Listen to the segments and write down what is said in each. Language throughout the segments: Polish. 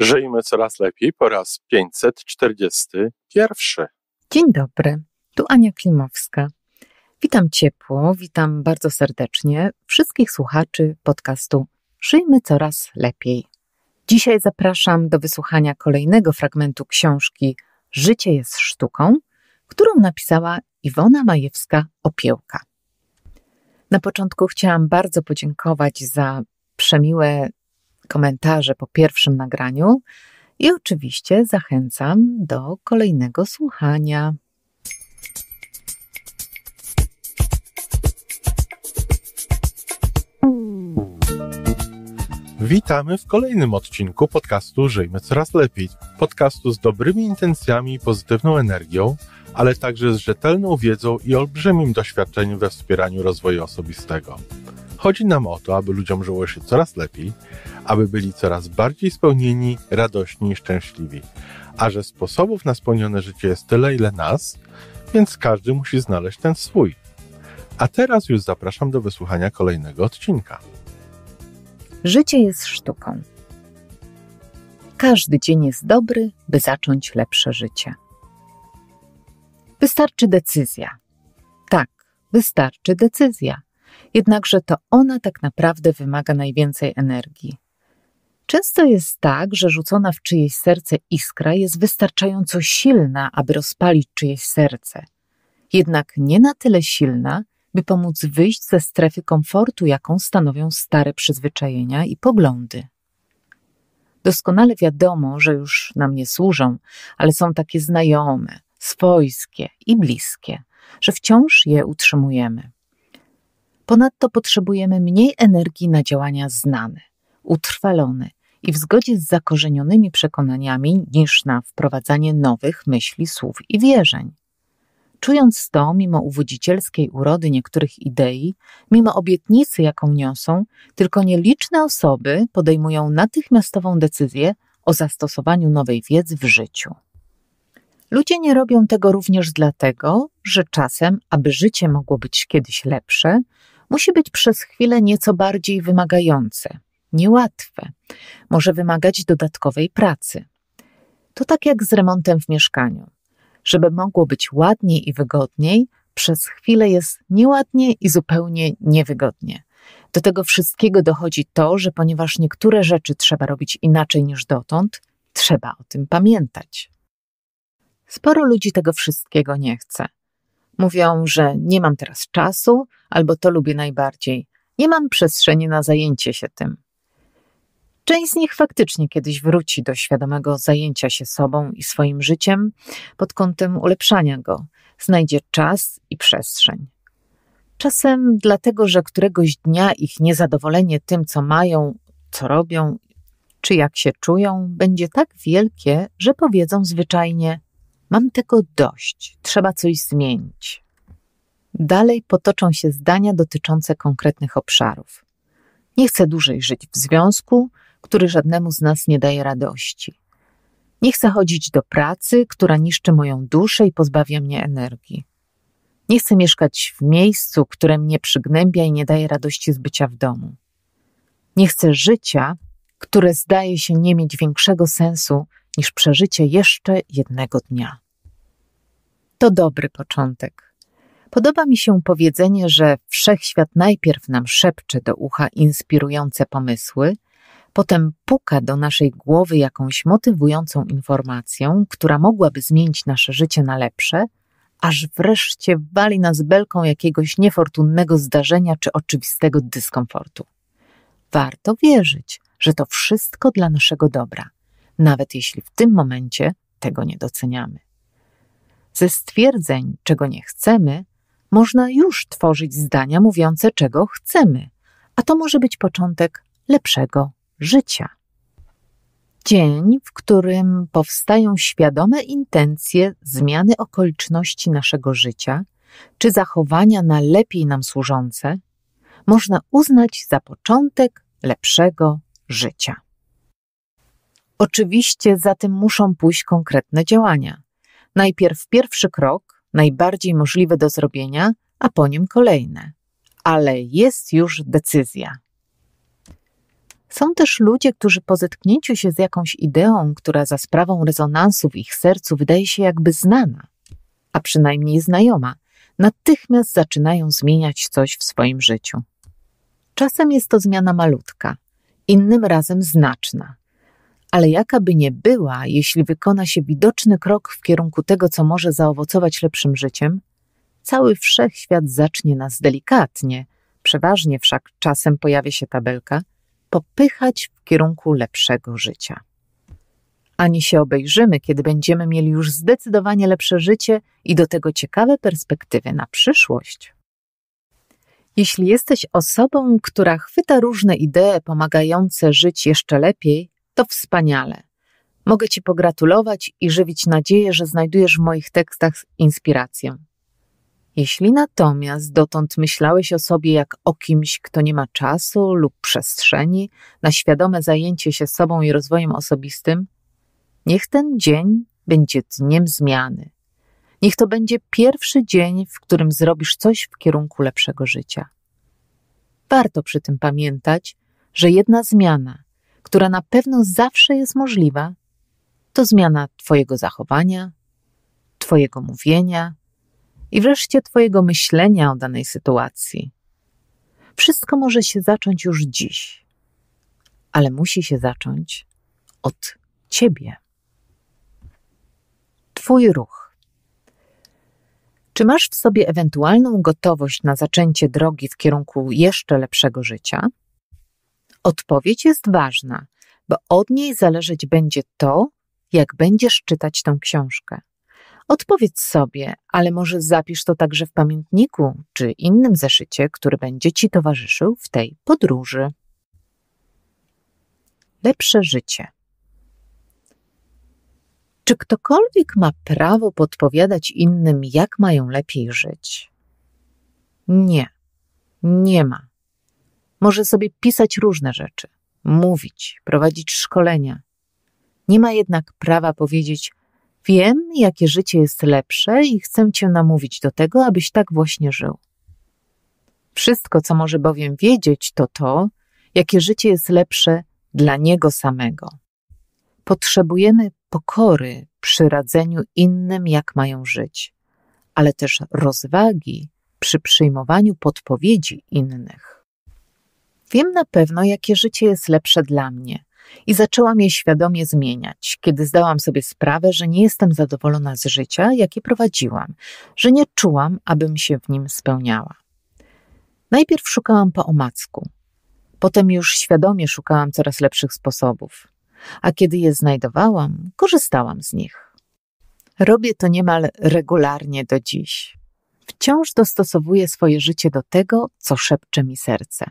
Żyjmy coraz lepiej po raz 541. Dzień dobry, tu Ania Klimowska. Witam ciepło, witam bardzo serdecznie wszystkich słuchaczy podcastu Żyjmy coraz lepiej. Dzisiaj zapraszam do wysłuchania kolejnego fragmentu książki Życie jest sztuką, którą napisała Iwona Majewska-Opiełka. Na początku chciałam bardzo podziękować za przemiłe komentarze po pierwszym nagraniu i oczywiście zachęcam do kolejnego słuchania. Witamy w kolejnym odcinku podcastu Żyjmy Coraz Lepiej. Podcastu z dobrymi intencjami i pozytywną energią, ale także z rzetelną wiedzą i olbrzymim doświadczeniem we wspieraniu rozwoju osobistego. Chodzi nam o to, aby ludziom żyło się coraz lepiej, aby byli coraz bardziej spełnieni, radośni i szczęśliwi. A że sposobów na spełnione życie jest tyle, ile nas, więc każdy musi znaleźć ten swój. A teraz już zapraszam do wysłuchania kolejnego odcinka. Życie jest sztuką. Każdy dzień jest dobry, by zacząć lepsze życie. Wystarczy decyzja. Tak, wystarczy decyzja jednakże to ona tak naprawdę wymaga najwięcej energii. Często jest tak, że rzucona w czyjeś serce iskra jest wystarczająco silna, aby rozpalić czyjeś serce, jednak nie na tyle silna, by pomóc wyjść ze strefy komfortu, jaką stanowią stare przyzwyczajenia i poglądy. Doskonale wiadomo, że już nam nie służą, ale są takie znajome, swojskie i bliskie, że wciąż je utrzymujemy. Ponadto potrzebujemy mniej energii na działania znane, utrwalone i w zgodzie z zakorzenionymi przekonaniami niż na wprowadzanie nowych myśli, słów i wierzeń. Czując to, mimo uwodzicielskiej urody niektórych idei, mimo obietnicy, jaką niosą, tylko nieliczne osoby podejmują natychmiastową decyzję o zastosowaniu nowej wiedzy w życiu. Ludzie nie robią tego również dlatego, że czasem, aby życie mogło być kiedyś lepsze, musi być przez chwilę nieco bardziej wymagające, niełatwe, może wymagać dodatkowej pracy. To tak jak z remontem w mieszkaniu. Żeby mogło być ładniej i wygodniej, przez chwilę jest nieładnie i zupełnie niewygodnie. Do tego wszystkiego dochodzi to, że ponieważ niektóre rzeczy trzeba robić inaczej niż dotąd, trzeba o tym pamiętać. Sporo ludzi tego wszystkiego nie chce. Mówią, że nie mam teraz czasu, albo to lubię najbardziej. Nie mam przestrzeni na zajęcie się tym. Część z nich faktycznie kiedyś wróci do świadomego zajęcia się sobą i swoim życiem pod kątem ulepszania go, znajdzie czas i przestrzeń. Czasem dlatego, że któregoś dnia ich niezadowolenie tym, co mają, co robią czy jak się czują, będzie tak wielkie, że powiedzą zwyczajnie: Mam tego dość, trzeba coś zmienić. Dalej potoczą się zdania dotyczące konkretnych obszarów. Nie chcę dłużej żyć w związku, który żadnemu z nas nie daje radości. Nie chcę chodzić do pracy, która niszczy moją duszę i pozbawia mnie energii. Nie chcę mieszkać w miejscu, które mnie przygnębia i nie daje radości z bycia w domu. Nie chcę życia, które zdaje się nie mieć większego sensu niż przeżycie jeszcze jednego dnia. To dobry początek. Podoba mi się powiedzenie, że wszechświat najpierw nam szepcze do ucha inspirujące pomysły, potem puka do naszej głowy jakąś motywującą informacją, która mogłaby zmienić nasze życie na lepsze, aż wreszcie wali nas belką jakiegoś niefortunnego zdarzenia czy oczywistego dyskomfortu. Warto wierzyć, że to wszystko dla naszego dobra nawet jeśli w tym momencie tego nie doceniamy. Ze stwierdzeń, czego nie chcemy, można już tworzyć zdania mówiące, czego chcemy, a to może być początek lepszego życia. Dzień, w którym powstają świadome intencje zmiany okoliczności naszego życia czy zachowania na lepiej nam służące, można uznać za początek lepszego życia. Oczywiście za tym muszą pójść konkretne działania. Najpierw pierwszy krok, najbardziej możliwy do zrobienia, a po nim kolejne. Ale jest już decyzja. Są też ludzie, którzy po zetknięciu się z jakąś ideą, która za sprawą rezonansu w ich sercu wydaje się jakby znana, a przynajmniej znajoma, natychmiast zaczynają zmieniać coś w swoim życiu. Czasem jest to zmiana malutka, innym razem znaczna ale jaka by nie była, jeśli wykona się widoczny krok w kierunku tego, co może zaowocować lepszym życiem, cały wszechświat zacznie nas delikatnie, przeważnie wszak czasem pojawia się tabelka, popychać w kierunku lepszego życia. Ani się obejrzymy, kiedy będziemy mieli już zdecydowanie lepsze życie i do tego ciekawe perspektywy na przyszłość. Jeśli jesteś osobą, która chwyta różne idee pomagające żyć jeszcze lepiej, to wspaniale. Mogę Ci pogratulować i żywić nadzieję, że znajdujesz w moich tekstach inspirację. Jeśli natomiast dotąd myślałeś o sobie jak o kimś, kto nie ma czasu lub przestrzeni na świadome zajęcie się sobą i rozwojem osobistym, niech ten dzień będzie dniem zmiany. Niech to będzie pierwszy dzień, w którym zrobisz coś w kierunku lepszego życia. Warto przy tym pamiętać, że jedna zmiana – która na pewno zawsze jest możliwa, to zmiana Twojego zachowania, Twojego mówienia i wreszcie Twojego myślenia o danej sytuacji. Wszystko może się zacząć już dziś, ale musi się zacząć od Ciebie. Twój ruch. Czy masz w sobie ewentualną gotowość na zaczęcie drogi w kierunku jeszcze lepszego życia? Odpowiedź jest ważna, bo od niej zależeć będzie to, jak będziesz czytać tą książkę. Odpowiedz sobie, ale może zapisz to także w pamiętniku czy innym zeszycie, który będzie ci towarzyszył w tej podróży. Lepsze życie. Czy ktokolwiek ma prawo podpowiadać innym, jak mają lepiej żyć? Nie, nie ma. Może sobie pisać różne rzeczy, mówić, prowadzić szkolenia. Nie ma jednak prawa powiedzieć: Wiem, jakie życie jest lepsze i chcę cię namówić do tego, abyś tak właśnie żył. Wszystko, co może bowiem wiedzieć, to to, jakie życie jest lepsze dla niego samego. Potrzebujemy pokory przy radzeniu innym, jak mają żyć, ale też rozwagi przy przyjmowaniu podpowiedzi innych. Wiem na pewno, jakie życie jest lepsze dla mnie i zaczęłam je świadomie zmieniać, kiedy zdałam sobie sprawę, że nie jestem zadowolona z życia, jakie prowadziłam, że nie czułam, abym się w nim spełniała. Najpierw szukałam po omacku, potem już świadomie szukałam coraz lepszych sposobów, a kiedy je znajdowałam, korzystałam z nich. Robię to niemal regularnie do dziś. Wciąż dostosowuję swoje życie do tego, co szepcze mi serce.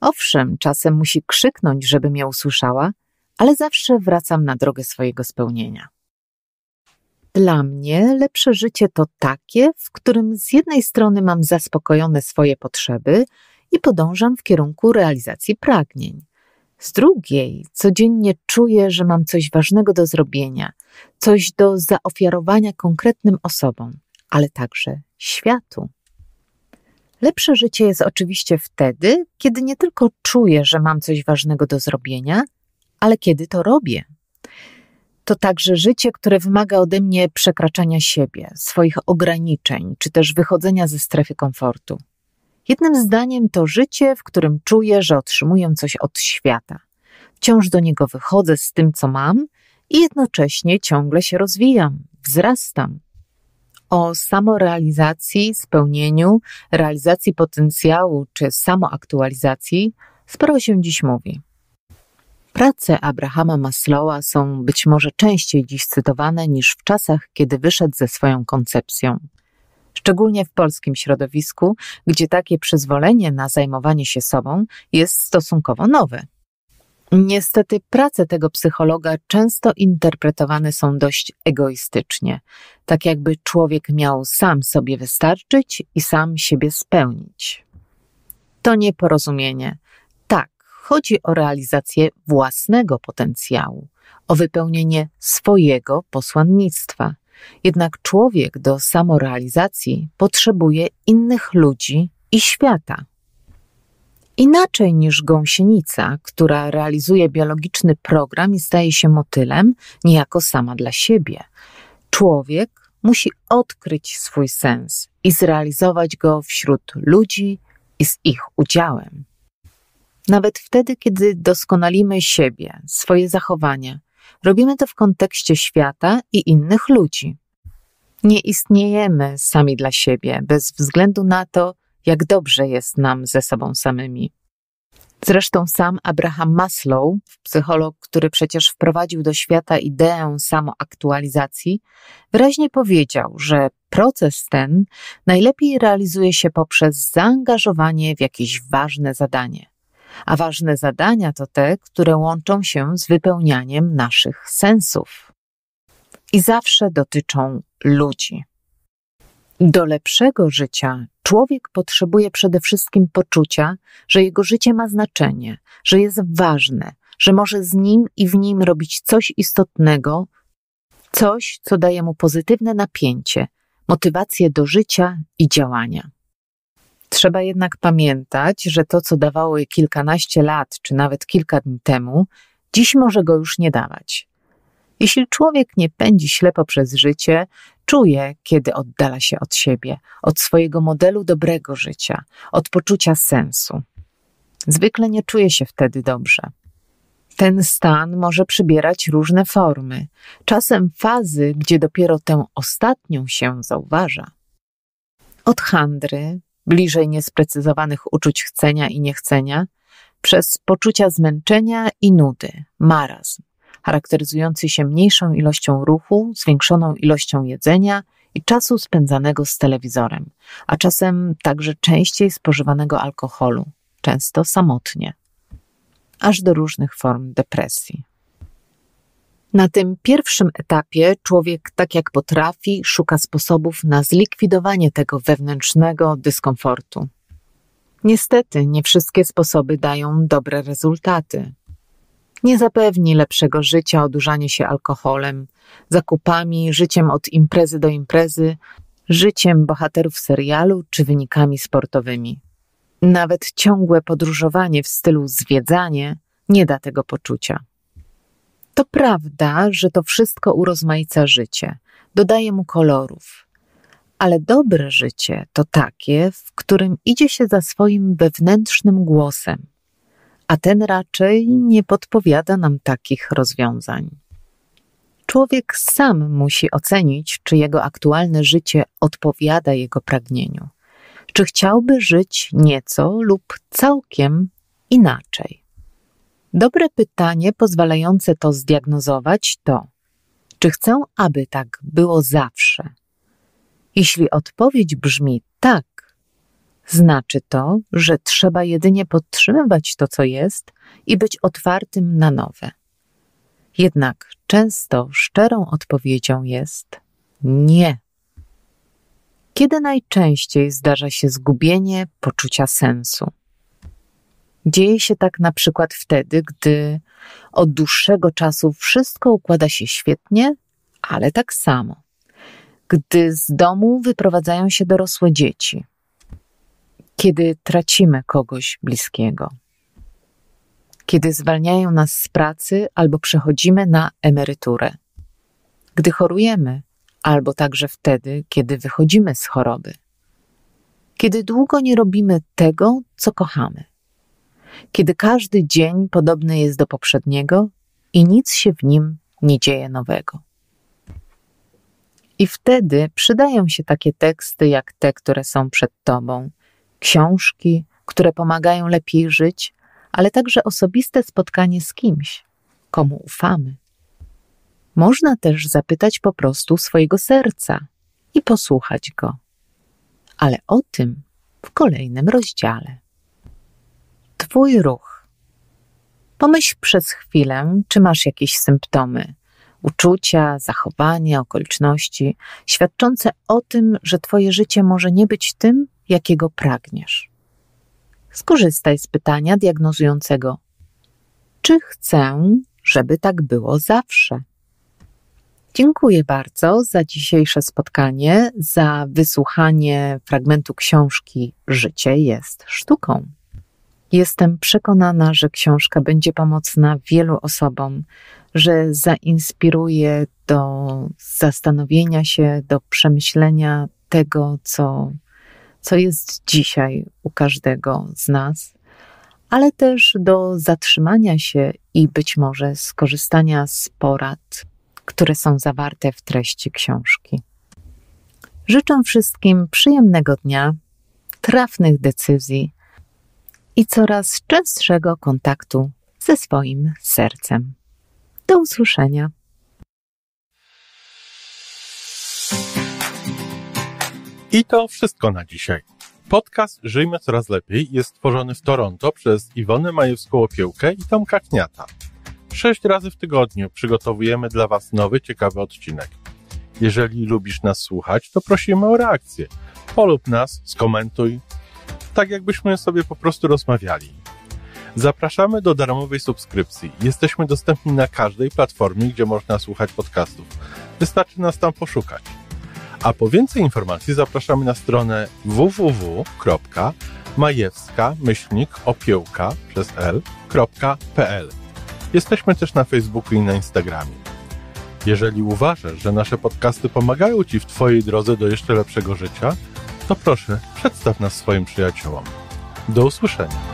Owszem, czasem musi krzyknąć, żeby mnie usłyszała, ale zawsze wracam na drogę swojego spełnienia. Dla mnie lepsze życie to takie, w którym z jednej strony mam zaspokojone swoje potrzeby i podążam w kierunku realizacji pragnień. Z drugiej, codziennie czuję, że mam coś ważnego do zrobienia, coś do zaofiarowania konkretnym osobom, ale także światu. Lepsze życie jest oczywiście wtedy, kiedy nie tylko czuję, że mam coś ważnego do zrobienia, ale kiedy to robię. To także życie, które wymaga ode mnie przekraczania siebie, swoich ograniczeń, czy też wychodzenia ze strefy komfortu. Jednym zdaniem to życie, w którym czuję, że otrzymuję coś od świata. Wciąż do niego wychodzę z tym, co mam i jednocześnie ciągle się rozwijam, wzrastam o samorealizacji, spełnieniu, realizacji potencjału czy samoaktualizacji sporo się dziś mówi. Prace Abrahama Maslowa są być może częściej dziś cytowane niż w czasach, kiedy wyszedł ze swoją koncepcją. Szczególnie w polskim środowisku, gdzie takie przyzwolenie na zajmowanie się sobą jest stosunkowo nowe. Niestety prace tego psychologa często interpretowane są dość egoistycznie, tak jakby człowiek miał sam sobie wystarczyć i sam siebie spełnić. To nieporozumienie. Tak, chodzi o realizację własnego potencjału, o wypełnienie swojego posłannictwa. Jednak człowiek do samorealizacji potrzebuje innych ludzi i świata. Inaczej niż gąsienica, która realizuje biologiczny program i staje się motylem, niejako sama dla siebie. Człowiek musi odkryć swój sens i zrealizować go wśród ludzi i z ich udziałem. Nawet wtedy, kiedy doskonalimy siebie, swoje zachowania, robimy to w kontekście świata i innych ludzi. Nie istniejemy sami dla siebie, bez względu na to, jak dobrze jest nam ze sobą samymi. Zresztą sam Abraham Maslow, psycholog, który przecież wprowadził do świata ideę samoaktualizacji, wyraźnie powiedział, że proces ten najlepiej realizuje się poprzez zaangażowanie w jakieś ważne zadanie. A ważne zadania to te, które łączą się z wypełnianiem naszych sensów. I zawsze dotyczą ludzi. Do lepszego życia człowiek potrzebuje przede wszystkim poczucia, że jego życie ma znaczenie, że jest ważne, że może z nim i w nim robić coś istotnego, coś, co daje mu pozytywne napięcie, motywację do życia i działania. Trzeba jednak pamiętać, że to, co dawało je kilkanaście lat czy nawet kilka dni temu, dziś może go już nie dawać. Jeśli człowiek nie pędzi ślepo przez życie, czuje, kiedy oddala się od siebie, od swojego modelu dobrego życia, od poczucia sensu. Zwykle nie czuje się wtedy dobrze. Ten stan może przybierać różne formy, czasem fazy, gdzie dopiero tę ostatnią się zauważa. Od chandry, bliżej niesprecyzowanych uczuć chcenia i niechcenia, przez poczucia zmęczenia i nudy, marazm charakteryzujący się mniejszą ilością ruchu, zwiększoną ilością jedzenia i czasu spędzanego z telewizorem, a czasem także częściej spożywanego alkoholu, często samotnie, aż do różnych form depresji. Na tym pierwszym etapie człowiek, tak jak potrafi, szuka sposobów na zlikwidowanie tego wewnętrznego dyskomfortu. Niestety, nie wszystkie sposoby dają dobre rezultaty nie zapewni lepszego życia odurzanie się alkoholem, zakupami, życiem od imprezy do imprezy, życiem bohaterów serialu czy wynikami sportowymi. Nawet ciągłe podróżowanie w stylu zwiedzanie nie da tego poczucia. To prawda, że to wszystko urozmaica życie, dodaje mu kolorów. Ale dobre życie to takie, w którym idzie się za swoim wewnętrznym głosem, a ten raczej nie podpowiada nam takich rozwiązań. Człowiek sam musi ocenić, czy jego aktualne życie odpowiada jego pragnieniu, czy chciałby żyć nieco lub całkiem inaczej. Dobre pytanie pozwalające to zdiagnozować to, czy chcę, aby tak było zawsze? Jeśli odpowiedź brzmi tak, znaczy to, że trzeba jedynie podtrzymywać to, co jest i być otwartym na nowe. Jednak często szczerą odpowiedzią jest nie. Kiedy najczęściej zdarza się zgubienie poczucia sensu? Dzieje się tak na przykład wtedy, gdy od dłuższego czasu wszystko układa się świetnie, ale tak samo. Gdy z domu wyprowadzają się dorosłe dzieci, kiedy tracimy kogoś bliskiego, kiedy zwalniają nas z pracy albo przechodzimy na emeryturę, gdy chorujemy, albo także wtedy, kiedy wychodzimy z choroby, kiedy długo nie robimy tego, co kochamy, kiedy każdy dzień podobny jest do poprzedniego i nic się w nim nie dzieje nowego. I wtedy przydają się takie teksty jak te, które są przed Tobą, książki, które pomagają lepiej żyć, ale także osobiste spotkanie z kimś, komu ufamy. Można też zapytać po prostu swojego serca i posłuchać go. Ale o tym w kolejnym rozdziale. Twój ruch. Pomyśl przez chwilę, czy masz jakieś symptomy, uczucia, zachowania, okoliczności świadczące o tym, że Twoje życie może nie być tym, jakiego pragniesz. Skorzystaj z pytania diagnozującego: Czy chcę, żeby tak było zawsze? Dziękuję bardzo za dzisiejsze spotkanie, za wysłuchanie fragmentu książki Życie jest sztuką. Jestem przekonana, że książka będzie pomocna wielu osobom, że zainspiruje do zastanowienia się, do przemyślenia tego, co co jest dzisiaj u każdego z nas, ale też do zatrzymania się i być może skorzystania z porad, które są zawarte w treści książki. Życzę wszystkim przyjemnego dnia, trafnych decyzji i coraz częstszego kontaktu ze swoim sercem. Do usłyszenia. I to wszystko na dzisiaj. Podcast Żyjmy Coraz Lepiej jest tworzony w Toronto przez Iwonę Majewską-Opiełkę i Tomka Kniata. Sześć razy w tygodniu przygotowujemy dla Was nowy, ciekawy odcinek. Jeżeli lubisz nas słuchać, to prosimy o reakcję. Polub nas, skomentuj, tak jakbyśmy sobie po prostu rozmawiali. Zapraszamy do darmowej subskrypcji. Jesteśmy dostępni na każdej platformie, gdzie można słuchać podcastów. Wystarczy nas tam poszukać. A po więcej informacji zapraszamy na stronę www.majewska-opiełka.pl. Jesteśmy też na Facebooku i na Instagramie. Jeżeli uważasz, że nasze podcasty pomagają Ci w Twojej drodze do jeszcze lepszego życia, to proszę, przedstaw nas swoim przyjaciołom. Do usłyszenia.